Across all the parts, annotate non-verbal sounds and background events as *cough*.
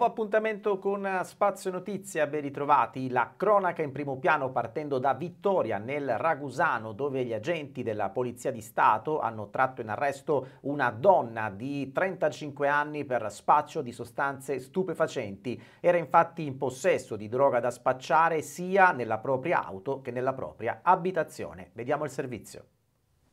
Nuovo appuntamento con eh, Spazio Notizia, ben ritrovati. La cronaca in primo piano partendo da Vittoria nel Ragusano dove gli agenti della Polizia di Stato hanno tratto in arresto una donna di 35 anni per spaccio di sostanze stupefacenti. Era infatti in possesso di droga da spacciare sia nella propria auto che nella propria abitazione. Vediamo il servizio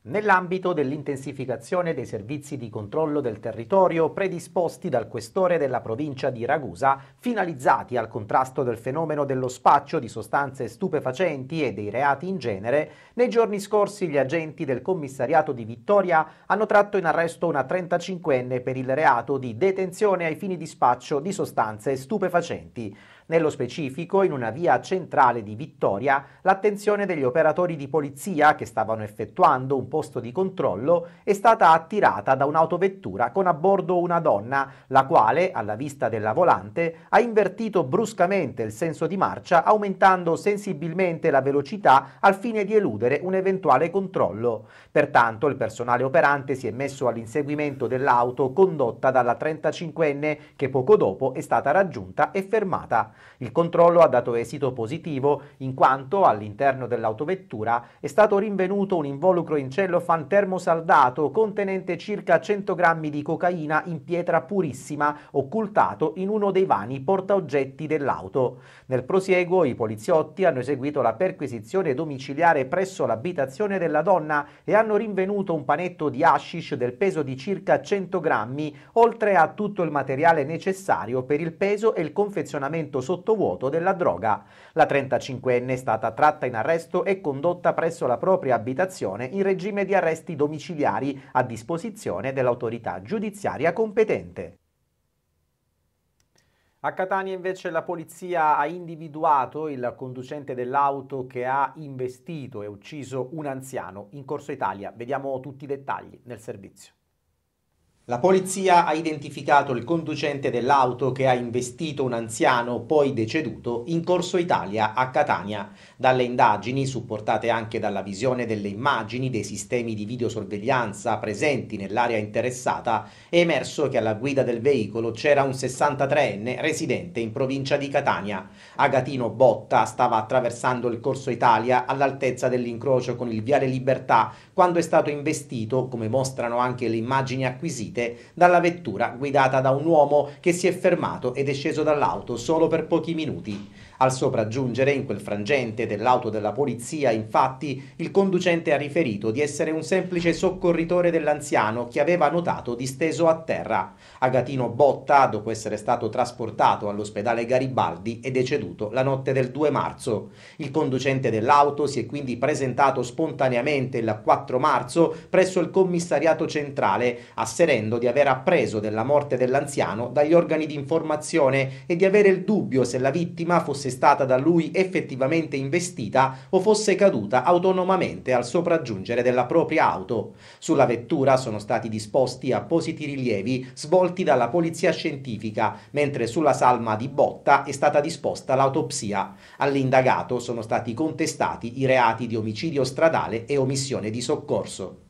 nell'ambito dell'intensificazione dei servizi di controllo del territorio predisposti dal questore della provincia di Ragusa, finalizzati al contrasto del fenomeno dello spaccio di sostanze stupefacenti e dei reati in genere, nei giorni scorsi gli agenti del commissariato di Vittoria hanno tratto in arresto una 35enne per il reato di detenzione ai fini di spaccio di sostanze stupefacenti. Nello specifico, in una via centrale di Vittoria, l'attenzione degli operatori di polizia che stavano effettuando un posto di controllo è stata attirata da un'autovettura con a bordo una donna, la quale, alla vista della volante, ha invertito bruscamente il senso di marcia aumentando sensibilmente la velocità al fine di eludere un eventuale controllo. Pertanto il personale operante si è messo all'inseguimento dell'auto condotta dalla 35enne che poco dopo è stata raggiunta e fermata. Il controllo ha dato esito positivo in quanto all'interno dell'autovettura è stato rinvenuto un involucro in cellofan termosaldato contenente circa 100 grammi di cocaina in pietra purissima occultato in uno dei vani portaoggetti dell'auto. Nel prosieguo i poliziotti hanno eseguito la perquisizione domiciliare presso l'abitazione della donna e hanno rinvenuto un panetto di hashish del peso di circa 100 grammi oltre a tutto il materiale necessario per il peso e il confezionamento sottovuoto della droga. La 35enne è stata tratta in arresto e condotta presso la propria abitazione in regime di arresti domiciliari a disposizione dell'autorità giudiziaria competente. A Catania invece la polizia ha individuato il conducente dell'auto che ha investito e ucciso un anziano in Corso Italia. Vediamo tutti i dettagli nel servizio. La polizia ha identificato il conducente dell'auto che ha investito un anziano poi deceduto in Corso Italia a Catania. Dalle indagini, supportate anche dalla visione delle immagini dei sistemi di videosorveglianza presenti nell'area interessata, è emerso che alla guida del veicolo c'era un 63enne residente in provincia di Catania. Agatino Botta stava attraversando il Corso Italia all'altezza dell'incrocio con il Viale Libertà quando è stato investito, come mostrano anche le immagini acquisite, velocemente dalla vettura guidata da un uomo che si è fermato ed è sceso dall'auto solo per pochi minuti. Al sopraggiungere, in quel frangente dell'auto della polizia, infatti, il conducente ha riferito di essere un semplice soccorritore dell'anziano che aveva notato disteso a terra. Agatino Botta, dopo essere stato trasportato all'ospedale Garibaldi, è deceduto la notte del 2 marzo. Il conducente dell'auto si è quindi presentato spontaneamente il 4 marzo presso il commissariato centrale, asserendo di aver appreso della morte dell'anziano dagli organi di informazione e di avere il dubbio se la vittima fosse fosse stata da lui effettivamente investita o fosse caduta autonomamente al sopraggiungere della propria auto. Sulla vettura sono stati disposti appositi rilievi svolti dalla polizia scientifica, mentre sulla salma di botta è stata disposta l'autopsia. All'indagato sono stati contestati i reati di omicidio stradale e omissione di soccorso.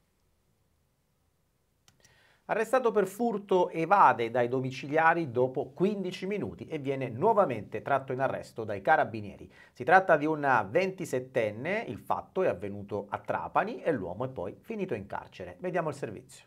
Arrestato per furto, evade dai domiciliari dopo 15 minuti e viene nuovamente tratto in arresto dai carabinieri. Si tratta di una 27enne, il fatto è avvenuto a Trapani e l'uomo è poi finito in carcere. Vediamo il servizio.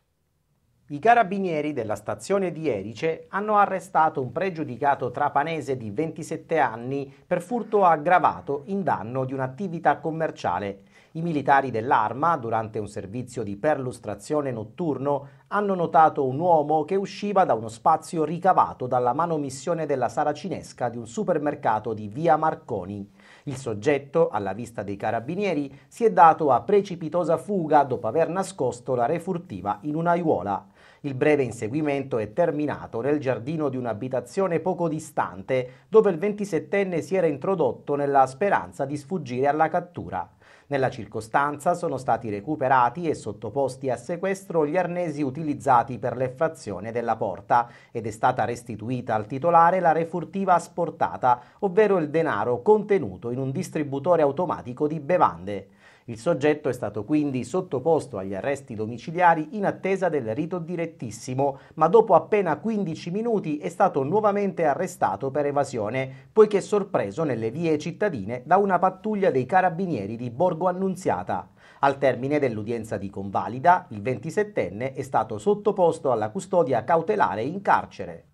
I carabinieri della stazione di Erice hanno arrestato un pregiudicato trapanese di 27 anni per furto aggravato in danno di un'attività commerciale i militari dell'arma, durante un servizio di perlustrazione notturno, hanno notato un uomo che usciva da uno spazio ricavato dalla manomissione della saracinesca di un supermercato di via Marconi. Il soggetto, alla vista dei carabinieri, si è dato a precipitosa fuga dopo aver nascosto la refurtiva in un'aiuola. Il breve inseguimento è terminato nel giardino di un'abitazione poco distante, dove il 27enne si era introdotto nella speranza di sfuggire alla cattura. Nella circostanza sono stati recuperati e sottoposti a sequestro gli arnesi utilizzati per l'effrazione della porta ed è stata restituita al titolare la refurtiva asportata, ovvero il denaro contenuto in un distributore automatico di bevande. Il soggetto è stato quindi sottoposto agli arresti domiciliari in attesa del rito direttissimo, ma dopo appena 15 minuti è stato nuovamente arrestato per evasione, poiché sorpreso nelle vie cittadine da una pattuglia dei carabinieri di Borgo Annunziata. Al termine dell'udienza di convalida, il 27enne è stato sottoposto alla custodia cautelare in carcere.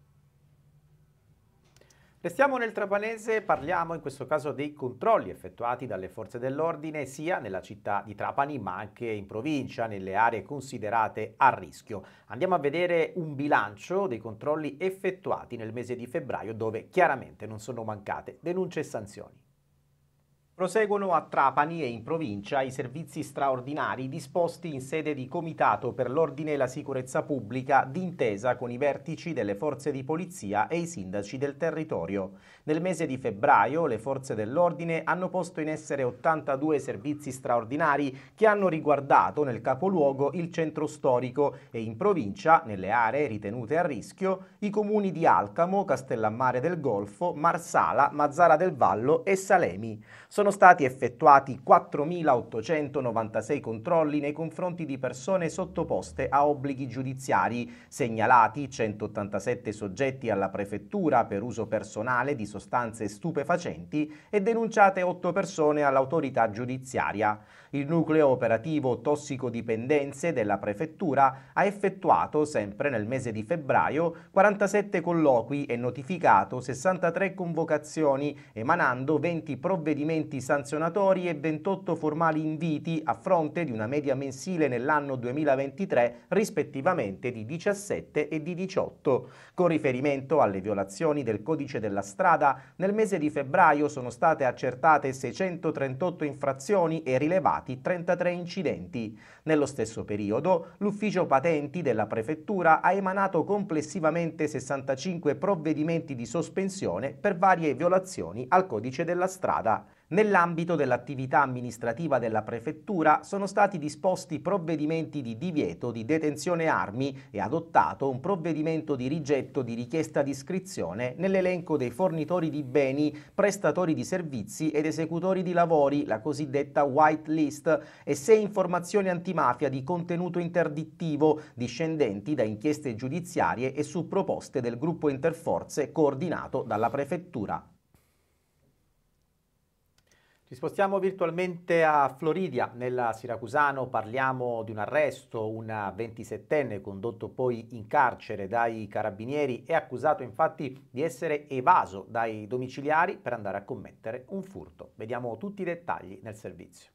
Restiamo nel Trapanese, parliamo in questo caso dei controlli effettuati dalle forze dell'ordine sia nella città di Trapani ma anche in provincia, nelle aree considerate a rischio. Andiamo a vedere un bilancio dei controlli effettuati nel mese di febbraio dove chiaramente non sono mancate denunce e sanzioni. Proseguono a Trapani e in provincia i servizi straordinari disposti in sede di Comitato per l'Ordine e la Sicurezza Pubblica d'intesa con i vertici delle forze di polizia e i sindaci del territorio. Nel mese di febbraio le forze dell'ordine hanno posto in essere 82 servizi straordinari che hanno riguardato nel capoluogo il centro storico e in provincia, nelle aree ritenute a rischio, i comuni di Alcamo, Castellammare del Golfo, Marsala, Mazzara del Vallo e Salemi. Sono sono stati effettuati 4.896 controlli nei confronti di persone sottoposte a obblighi giudiziari, segnalati 187 soggetti alla prefettura per uso personale di sostanze stupefacenti e denunciate 8 persone all'autorità giudiziaria. Il nucleo operativo tossicodipendenze della prefettura ha effettuato, sempre nel mese di febbraio, 47 colloqui e notificato 63 convocazioni, emanando 20 provvedimenti atti sanzionatori e 28 formali inviti a fronte di una media mensile nell'anno 2023 rispettivamente di 17 e di 18. Con riferimento alle violazioni del codice della strada, nel mese di febbraio sono state accertate 638 infrazioni e rilevati 33 incidenti. Nello stesso periodo, l'ufficio patenti della prefettura ha emanato complessivamente 65 provvedimenti di sospensione per varie violazioni al codice della strada. Nell'ambito dell'attività amministrativa della prefettura sono stati disposti provvedimenti di divieto di detenzione armi e adottato un provvedimento di rigetto di richiesta di iscrizione nell'elenco dei fornitori di beni, prestatori di servizi ed esecutori di lavori, la cosiddetta white list, e sei informazioni antimafia di contenuto interdittivo discendenti da inchieste giudiziarie e su proposte del gruppo interforze coordinato dalla prefettura. Ci spostiamo virtualmente a Floridia, nella Siracusano parliamo di un arresto, una 27enne condotto poi in carcere dai carabinieri è accusato infatti di essere evaso dai domiciliari per andare a commettere un furto. Vediamo tutti i dettagli nel servizio.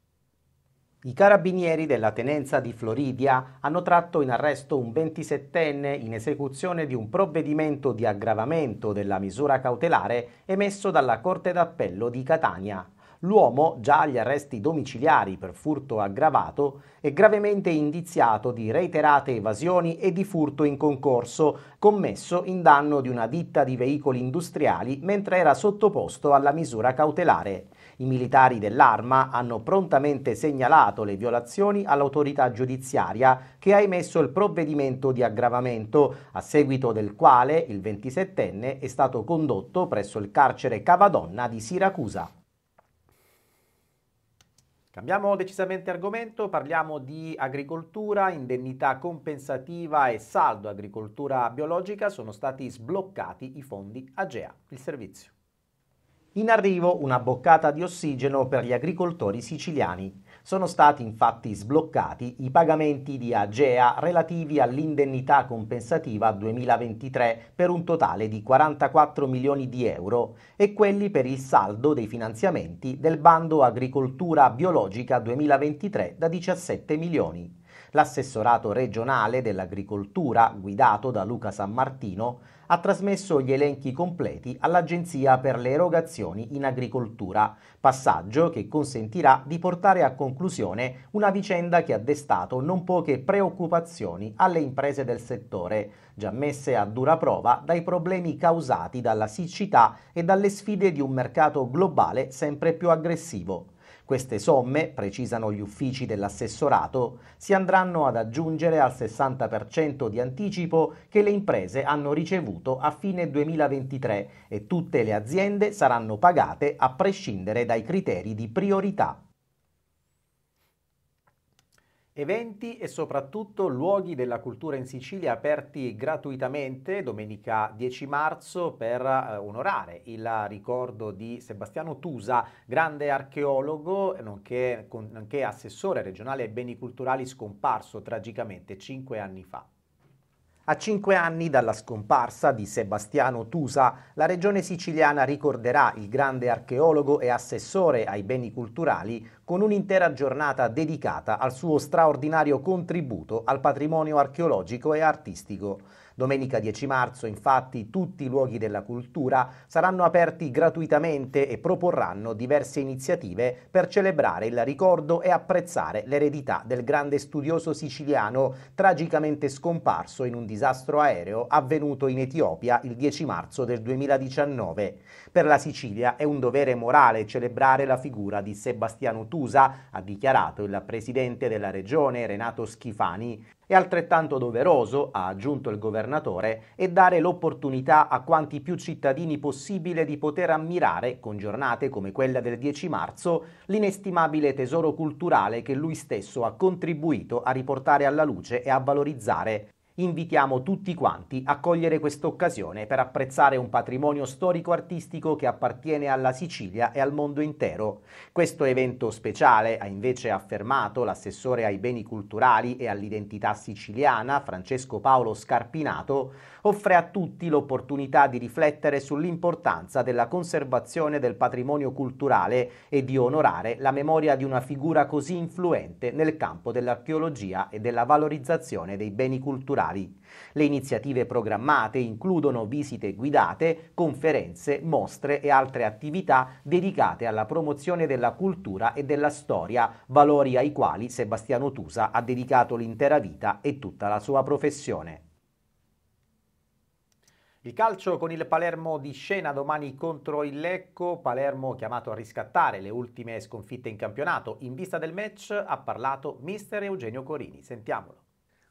I carabinieri della tenenza di Floridia hanno tratto in arresto un 27enne in esecuzione di un provvedimento di aggravamento della misura cautelare emesso dalla Corte d'Appello di Catania. L'uomo, già agli arresti domiciliari per furto aggravato, è gravemente indiziato di reiterate evasioni e di furto in concorso, commesso in danno di una ditta di veicoli industriali mentre era sottoposto alla misura cautelare. I militari dell'arma hanno prontamente segnalato le violazioni all'autorità giudiziaria che ha emesso il provvedimento di aggravamento, a seguito del quale il 27enne è stato condotto presso il carcere Cavadonna di Siracusa. Cambiamo decisamente argomento, parliamo di agricoltura, indennità compensativa e saldo agricoltura biologica, sono stati sbloccati i fondi AGEA, il servizio. In arrivo una boccata di ossigeno per gli agricoltori siciliani. Sono stati infatti sbloccati i pagamenti di Agea relativi all'indennità compensativa 2023 per un totale di 44 milioni di euro e quelli per il saldo dei finanziamenti del bando Agricoltura Biologica 2023 da 17 milioni. L'assessorato regionale dell'agricoltura, guidato da Luca San Martino, ha trasmesso gli elenchi completi all'Agenzia per le erogazioni in agricoltura, passaggio che consentirà di portare a conclusione una vicenda che ha destato non poche preoccupazioni alle imprese del settore, già messe a dura prova dai problemi causati dalla siccità e dalle sfide di un mercato globale sempre più aggressivo. Queste somme, precisano gli uffici dell'assessorato, si andranno ad aggiungere al 60% di anticipo che le imprese hanno ricevuto a fine 2023 e tutte le aziende saranno pagate a prescindere dai criteri di priorità. Eventi e soprattutto luoghi della cultura in Sicilia aperti gratuitamente domenica 10 marzo per eh, onorare il ricordo di Sebastiano Tusa, grande archeologo nonché, nonché assessore regionale ai beni culturali scomparso tragicamente cinque anni fa. A cinque anni dalla scomparsa di Sebastiano Tusa, la regione siciliana ricorderà il grande archeologo e assessore ai beni culturali con un'intera giornata dedicata al suo straordinario contributo al patrimonio archeologico e artistico. Domenica 10 marzo, infatti, tutti i luoghi della cultura saranno aperti gratuitamente e proporranno diverse iniziative per celebrare il ricordo e apprezzare l'eredità del grande studioso siciliano tragicamente scomparso in un disastro aereo avvenuto in Etiopia il 10 marzo del 2019. Per la Sicilia è un dovere morale celebrare la figura di Sebastiano Tusa, ha dichiarato il presidente della regione Renato Schifani. È altrettanto doveroso, ha aggiunto il governatore, e dare l'opportunità a quanti più cittadini possibile di poter ammirare, con giornate come quella del 10 marzo, l'inestimabile tesoro culturale che lui stesso ha contribuito a riportare alla luce e a valorizzare. Invitiamo tutti quanti a cogliere questa occasione per apprezzare un patrimonio storico-artistico che appartiene alla Sicilia e al mondo intero. Questo evento speciale, ha invece affermato l'assessore ai beni culturali e all'identità siciliana, Francesco Paolo Scarpinato, offre a tutti l'opportunità di riflettere sull'importanza della conservazione del patrimonio culturale e di onorare la memoria di una figura così influente nel campo dell'archeologia e della valorizzazione dei beni culturali culturali. Le iniziative programmate includono visite guidate, conferenze, mostre e altre attività dedicate alla promozione della cultura e della storia, valori ai quali Sebastiano Tusa ha dedicato l'intera vita e tutta la sua professione. Il calcio con il Palermo di scena domani contro il Lecco, Palermo chiamato a riscattare le ultime sconfitte in campionato. In vista del match ha parlato mister Eugenio Corini, sentiamolo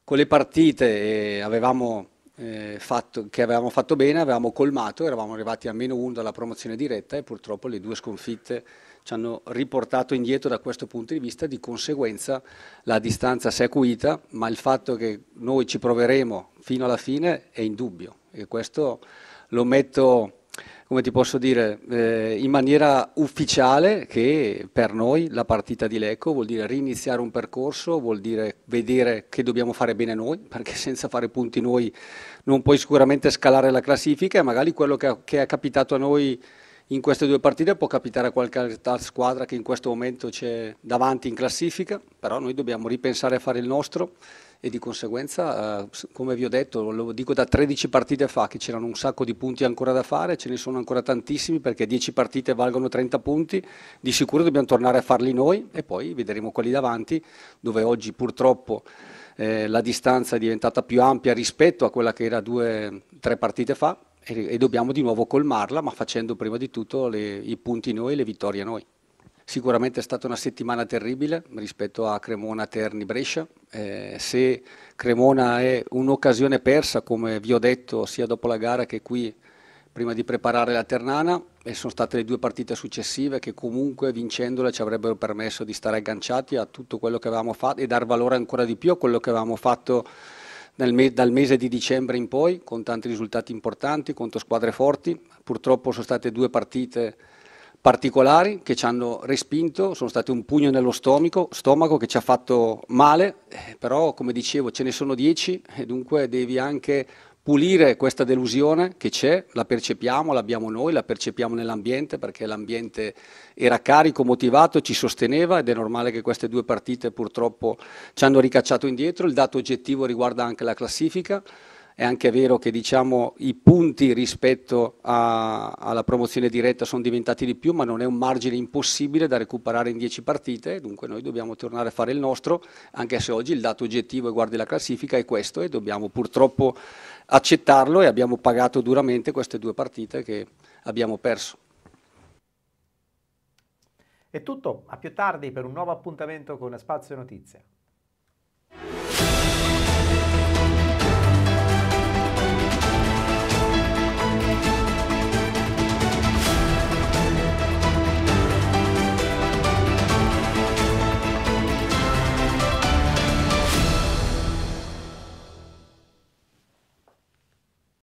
con le partite eh, avevamo, eh, fatto, che avevamo fatto bene, avevamo colmato, eravamo arrivati a meno uno dalla promozione diretta e purtroppo le due sconfitte ci hanno riportato indietro da questo punto di vista, di conseguenza la distanza si è acuita, ma il fatto che noi ci proveremo fino alla fine è indubbio e questo lo metto come ti posso dire, eh, in maniera ufficiale che per noi la partita di Lecco vuol dire riniziare un percorso, vuol dire vedere che dobbiamo fare bene noi, *laughs* perché senza fare punti noi non puoi sicuramente scalare la classifica e magari quello che, che è capitato a noi in queste due partite può capitare a qualche altra squadra che in questo momento c'è davanti in classifica, però noi dobbiamo ripensare a fare il nostro e di conseguenza, eh, come vi ho detto, lo dico da 13 partite fa che c'erano un sacco di punti ancora da fare, ce ne sono ancora tantissimi perché 10 partite valgono 30 punti, di sicuro dobbiamo tornare a farli noi e poi vedremo quelli davanti, dove oggi purtroppo eh, la distanza è diventata più ampia rispetto a quella che era due, tre partite fa e, e dobbiamo di nuovo colmarla, ma facendo prima di tutto le, i punti noi e le vittorie noi. Sicuramente è stata una settimana terribile rispetto a Cremona, Terni, Brescia. Eh, se Cremona è un'occasione persa, come vi ho detto sia dopo la gara che qui prima di preparare la Ternana, e sono state le due partite successive che comunque vincendole ci avrebbero permesso di stare agganciati a tutto quello che avevamo fatto e dar valore ancora di più a quello che avevamo fatto me dal mese di dicembre in poi, con tanti risultati importanti, contro squadre forti. Purtroppo sono state due partite particolari che ci hanno respinto, sono stati un pugno nello stomaco, stomaco che ci ha fatto male, eh, però come dicevo ce ne sono dieci e dunque devi anche pulire questa delusione che c'è, la percepiamo, l'abbiamo noi, la percepiamo nell'ambiente perché l'ambiente era carico, motivato, ci sosteneva ed è normale che queste due partite purtroppo ci hanno ricacciato indietro, il dato oggettivo riguarda anche la classifica è anche vero che diciamo, i punti rispetto a, alla promozione diretta sono diventati di più, ma non è un margine impossibile da recuperare in 10 partite, dunque noi dobbiamo tornare a fare il nostro, anche se oggi il dato oggettivo e guardi la classifica è questo e dobbiamo purtroppo accettarlo e abbiamo pagato duramente queste due partite che abbiamo perso. È tutto, a più tardi per un nuovo appuntamento con Spazio Notizie.